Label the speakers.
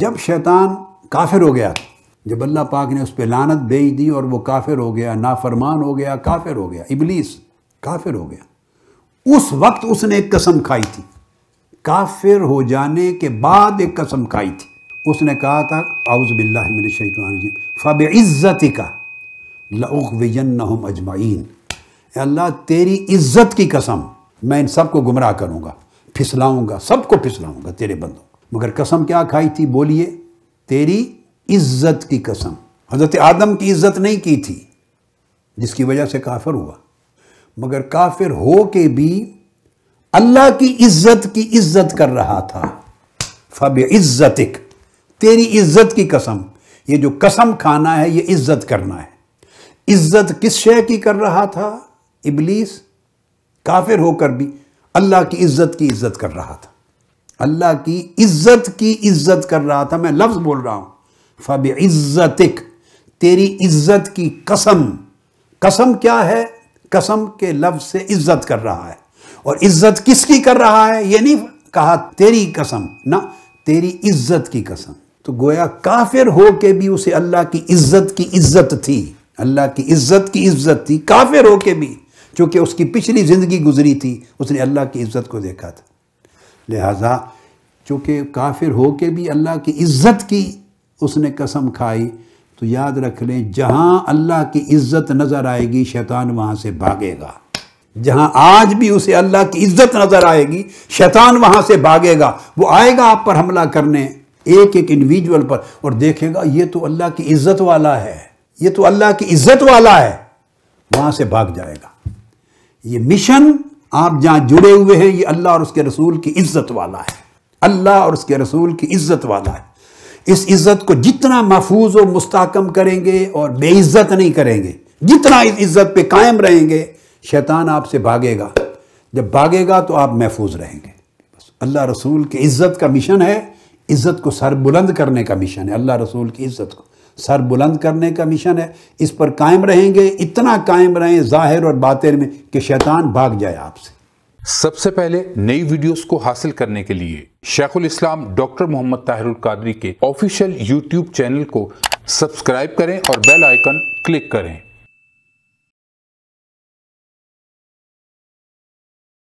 Speaker 1: जब शैतान काफिर हो गया जब अल्लाह पाक ने उस पर लानत भेज दी और वो काफिर हो गया नाफरमान हो गया काफिर हो गया इबलीस काफिर हो गया उस वक्त उसने एक कसम खाई थी काफिर हो जाने के बाद एक कसम खाई थी उसने कहा था आउज़बिल्लाशैतवानजीम फ़ब इज़्ज़त का लउखन अजमाइन अल्लाह तेरी इज़्ज़त की कसम मैं इन सबको गुमराह करूँगा फिसलाऊँगा सबको फिसलाऊँगा तेरे बंदों मगर कसम क्या खाई थी बोलिए तेरी इज्जत की कसम हजरत आदम की इज्जत नहीं की थी जिसकी वजह से काफिर हुआ मगर काफिर हो के भी अल्लाह की इज्जत की इज्जत कर रहा था फब इज्जतिक तेरी इज्जत की कसम ये जो कसम खाना है ये इज्जत करना है इज्जत किस शय की कर रहा था इबलीस काफिर होकर भी अल्लाह की इज्जत की इज्जत कर रहा था अल्लाह की इज्जत की इज्जत कर रहा था मैं लफ्ज़ बोल रहा हूँ फ़ब इज़्ज़तिक तेरी इज्जत की कसम कसम क्या है कसम के लफ्ज़ से इज्जत कर रहा है और इज्जत किसकी कर रहा है ये नहीं कहा तेरी कसम ना तेरी इज्जत की कसम तो गोया काफिर हो के भी उसे अल्लाह की इज्जत की इज्जत थी अल्लाह की इज्जत की इज्जत थी काफिर हो के भी क्योंकि उसकी पिछली ज़िंदगी गुजरी थी उसने अल्लाह की इज्जत को देखा था लिहाजा चूँकि काफिर हो के भी अल्लाह की इज़्ज़त की उसने कसम खाई तो याद रख लें जहाँ अल्लाह की इज़्ज़त नज़र आएगी शैतान वहाँ से भागेगा जहाँ आज भी उसे अल्लाह की इज़्ज़त नज़र आएगी शैतान वहाँ से भागेगा वो आएगा आप पर हमला करने एक एक इंडिविजुअल पर और देखेगा ये तो अल्लाह की इज़्ज़त वाला है ये तो अल्लाह की इज़्ज़त वाला है वहाँ से भाग जाएगा ये मिशन आप जहाँ जुड़े हुए हैं ये अल्लाह और उसके रसूल की इज्जत वाला है अल्लाह और उसके रसूल की इज्जत वाला है इस इज्जत को जितना महफूज और मुस्तकम करेंगे और बेइज्जत नहीं करेंगे जितना इस इज्जत पे कायम रहेंगे शैतान आपसे भागेगा जब भागेगा तो आप महफूज रहेंगे बस अल्लाह रसूल की इज्जत का मिशन है इज्जत को सर बुलंद करने का मिशन है अल्लाह रसूल की इज्जत को सर बुलंद करने का मिशन है इस पर कायम रहेंगे इतना कायम रहें जाहिर और बातें में कि शैतान भाग जाए आपसे सबसे पहले नई वीडियोस को हासिल करने के लिए शेखुल इस्लाम डॉक्टर मोहम्मद ताहिरुल कादरी के ऑफिशियल यूट्यूब चैनल को सब्सक्राइब करें और बेल आइकन क्लिक करें